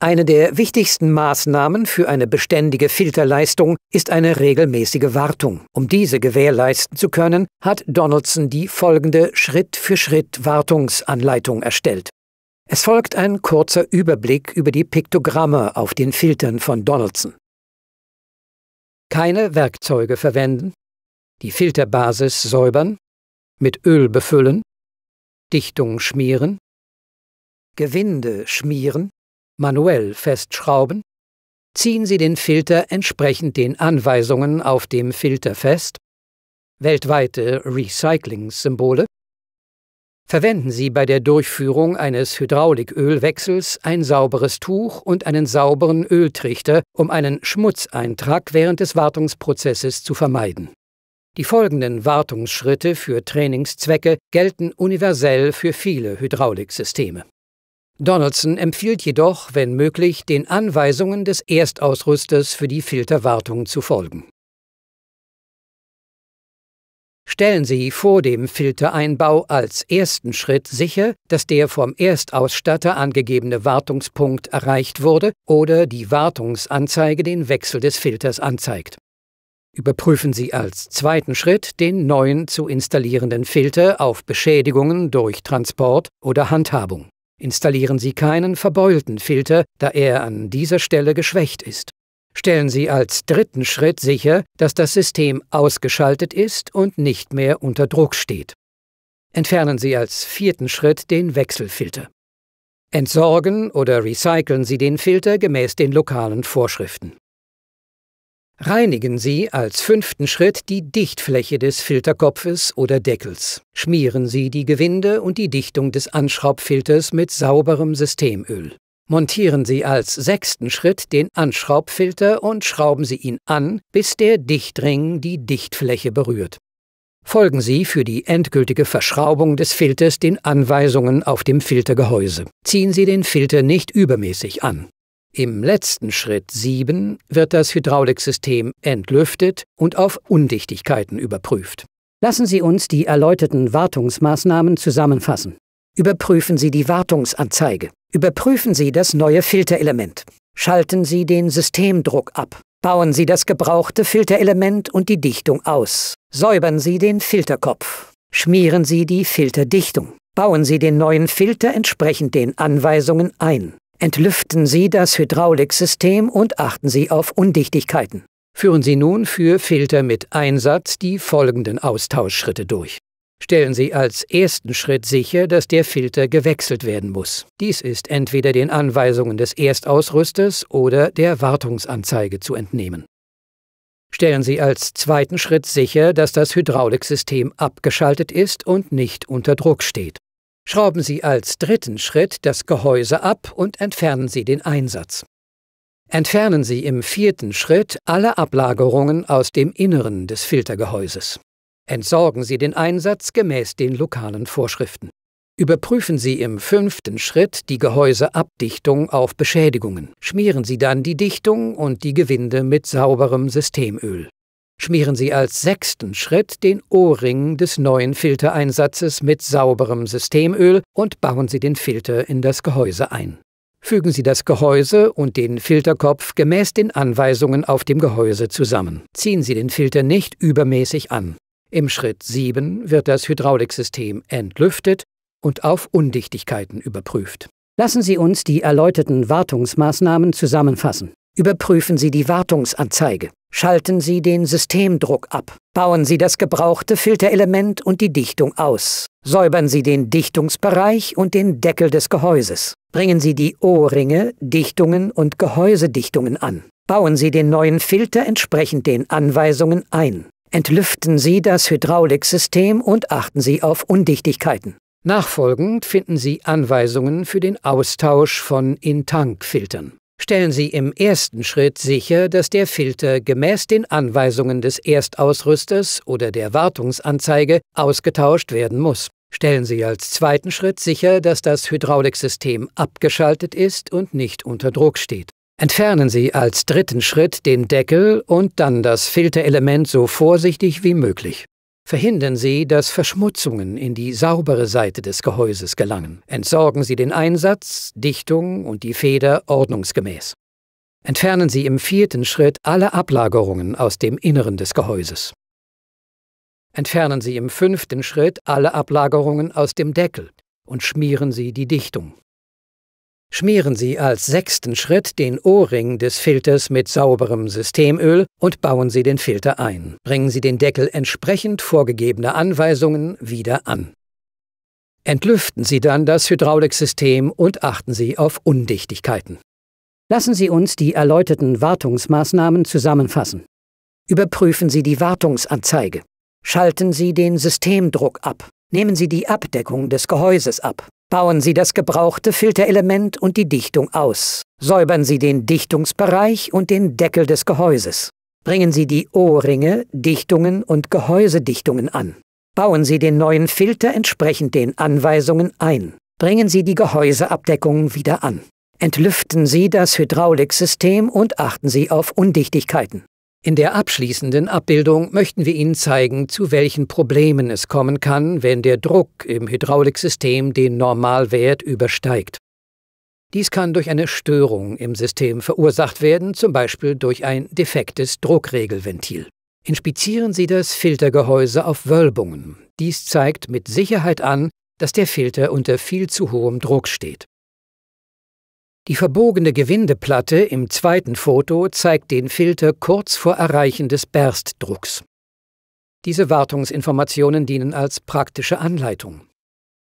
Eine der wichtigsten Maßnahmen für eine beständige Filterleistung ist eine regelmäßige Wartung. Um diese gewährleisten zu können, hat Donaldson die folgende Schritt-für-Schritt-Wartungsanleitung erstellt. Es folgt ein kurzer Überblick über die Piktogramme auf den Filtern von Donaldson. Keine Werkzeuge verwenden, die Filterbasis säubern, mit Öl befüllen, Dichtung schmieren, Gewinde schmieren, manuell festschrauben, ziehen Sie den Filter entsprechend den Anweisungen auf dem Filter fest, weltweite Recycling-Symbole, verwenden Sie bei der Durchführung eines Hydraulikölwechsels ein sauberes Tuch und einen sauberen Öltrichter, um einen Schmutzeintrag während des Wartungsprozesses zu vermeiden. Die folgenden Wartungsschritte für Trainingszwecke gelten universell für viele Hydrauliksysteme. Donaldson empfiehlt jedoch, wenn möglich, den Anweisungen des Erstausrüsters für die Filterwartung zu folgen. Stellen Sie vor dem Filtereinbau als ersten Schritt sicher, dass der vom Erstausstatter angegebene Wartungspunkt erreicht wurde oder die Wartungsanzeige den Wechsel des Filters anzeigt. Überprüfen Sie als zweiten Schritt den neuen zu installierenden Filter auf Beschädigungen durch Transport oder Handhabung. Installieren Sie keinen verbeulten Filter, da er an dieser Stelle geschwächt ist. Stellen Sie als dritten Schritt sicher, dass das System ausgeschaltet ist und nicht mehr unter Druck steht. Entfernen Sie als vierten Schritt den Wechselfilter. Entsorgen oder recyceln Sie den Filter gemäß den lokalen Vorschriften. Reinigen Sie als fünften Schritt die Dichtfläche des Filterkopfes oder Deckels. Schmieren Sie die Gewinde und die Dichtung des Anschraubfilters mit sauberem Systemöl. Montieren Sie als sechsten Schritt den Anschraubfilter und schrauben Sie ihn an, bis der Dichtring die Dichtfläche berührt. Folgen Sie für die endgültige Verschraubung des Filters den Anweisungen auf dem Filtergehäuse. Ziehen Sie den Filter nicht übermäßig an. Im letzten Schritt 7 wird das Hydrauliksystem entlüftet und auf Undichtigkeiten überprüft. Lassen Sie uns die erläuterten Wartungsmaßnahmen zusammenfassen. Überprüfen Sie die Wartungsanzeige. Überprüfen Sie das neue Filterelement. Schalten Sie den Systemdruck ab. Bauen Sie das gebrauchte Filterelement und die Dichtung aus. Säubern Sie den Filterkopf. Schmieren Sie die Filterdichtung. Bauen Sie den neuen Filter entsprechend den Anweisungen ein. Entlüften Sie das Hydrauliksystem und achten Sie auf Undichtigkeiten. Führen Sie nun für Filter mit Einsatz die folgenden Austauschschritte durch. Stellen Sie als ersten Schritt sicher, dass der Filter gewechselt werden muss. Dies ist entweder den Anweisungen des Erstausrüsters oder der Wartungsanzeige zu entnehmen. Stellen Sie als zweiten Schritt sicher, dass das Hydrauliksystem abgeschaltet ist und nicht unter Druck steht. Schrauben Sie als dritten Schritt das Gehäuse ab und entfernen Sie den Einsatz. Entfernen Sie im vierten Schritt alle Ablagerungen aus dem Inneren des Filtergehäuses. Entsorgen Sie den Einsatz gemäß den lokalen Vorschriften. Überprüfen Sie im fünften Schritt die Gehäuseabdichtung auf Beschädigungen. Schmieren Sie dann die Dichtung und die Gewinde mit sauberem Systemöl schmieren Sie als sechsten Schritt den O-Ring des neuen Filtereinsatzes mit sauberem Systemöl und bauen Sie den Filter in das Gehäuse ein. Fügen Sie das Gehäuse und den Filterkopf gemäß den Anweisungen auf dem Gehäuse zusammen. Ziehen Sie den Filter nicht übermäßig an. Im Schritt 7 wird das Hydrauliksystem entlüftet und auf Undichtigkeiten überprüft. Lassen Sie uns die erläuterten Wartungsmaßnahmen zusammenfassen. Überprüfen Sie die Wartungsanzeige. Schalten Sie den Systemdruck ab. Bauen Sie das gebrauchte Filterelement und die Dichtung aus. Säubern Sie den Dichtungsbereich und den Deckel des Gehäuses. Bringen Sie die O-Ringe, Dichtungen und Gehäusedichtungen an. Bauen Sie den neuen Filter entsprechend den Anweisungen ein. Entlüften Sie das Hydrauliksystem und achten Sie auf Undichtigkeiten. Nachfolgend finden Sie Anweisungen für den Austausch von In-Tank-Filtern stellen Sie im ersten Schritt sicher, dass der Filter gemäß den Anweisungen des Erstausrüsters oder der Wartungsanzeige ausgetauscht werden muss. Stellen Sie als zweiten Schritt sicher, dass das Hydrauliksystem abgeschaltet ist und nicht unter Druck steht. Entfernen Sie als dritten Schritt den Deckel und dann das Filterelement so vorsichtig wie möglich. Verhindern Sie, dass Verschmutzungen in die saubere Seite des Gehäuses gelangen. Entsorgen Sie den Einsatz, Dichtung und die Feder ordnungsgemäß. Entfernen Sie im vierten Schritt alle Ablagerungen aus dem Inneren des Gehäuses. Entfernen Sie im fünften Schritt alle Ablagerungen aus dem Deckel und schmieren Sie die Dichtung. Schmieren Sie als sechsten Schritt den O-Ring des Filters mit sauberem Systemöl und bauen Sie den Filter ein. Bringen Sie den Deckel entsprechend vorgegebener Anweisungen wieder an. Entlüften Sie dann das Hydrauliksystem und achten Sie auf Undichtigkeiten. Lassen Sie uns die erläuterten Wartungsmaßnahmen zusammenfassen. Überprüfen Sie die Wartungsanzeige. Schalten Sie den Systemdruck ab. Nehmen Sie die Abdeckung des Gehäuses ab. Bauen Sie das gebrauchte Filterelement und die Dichtung aus. Säubern Sie den Dichtungsbereich und den Deckel des Gehäuses. Bringen Sie die O-Ringe, Dichtungen und Gehäusedichtungen an. Bauen Sie den neuen Filter entsprechend den Anweisungen ein. Bringen Sie die Gehäuseabdeckung wieder an. Entlüften Sie das Hydrauliksystem und achten Sie auf Undichtigkeiten. In der abschließenden Abbildung möchten wir Ihnen zeigen, zu welchen Problemen es kommen kann, wenn der Druck im Hydrauliksystem den Normalwert übersteigt. Dies kann durch eine Störung im System verursacht werden, zum Beispiel durch ein defektes Druckregelventil. Inspizieren Sie das Filtergehäuse auf Wölbungen. Dies zeigt mit Sicherheit an, dass der Filter unter viel zu hohem Druck steht. Die verbogene Gewindeplatte im zweiten Foto zeigt den Filter kurz vor Erreichen des Berstdrucks. Diese Wartungsinformationen dienen als praktische Anleitung.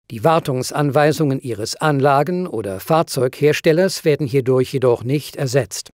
Die Wartungsanweisungen Ihres Anlagen- oder Fahrzeugherstellers werden hierdurch jedoch nicht ersetzt.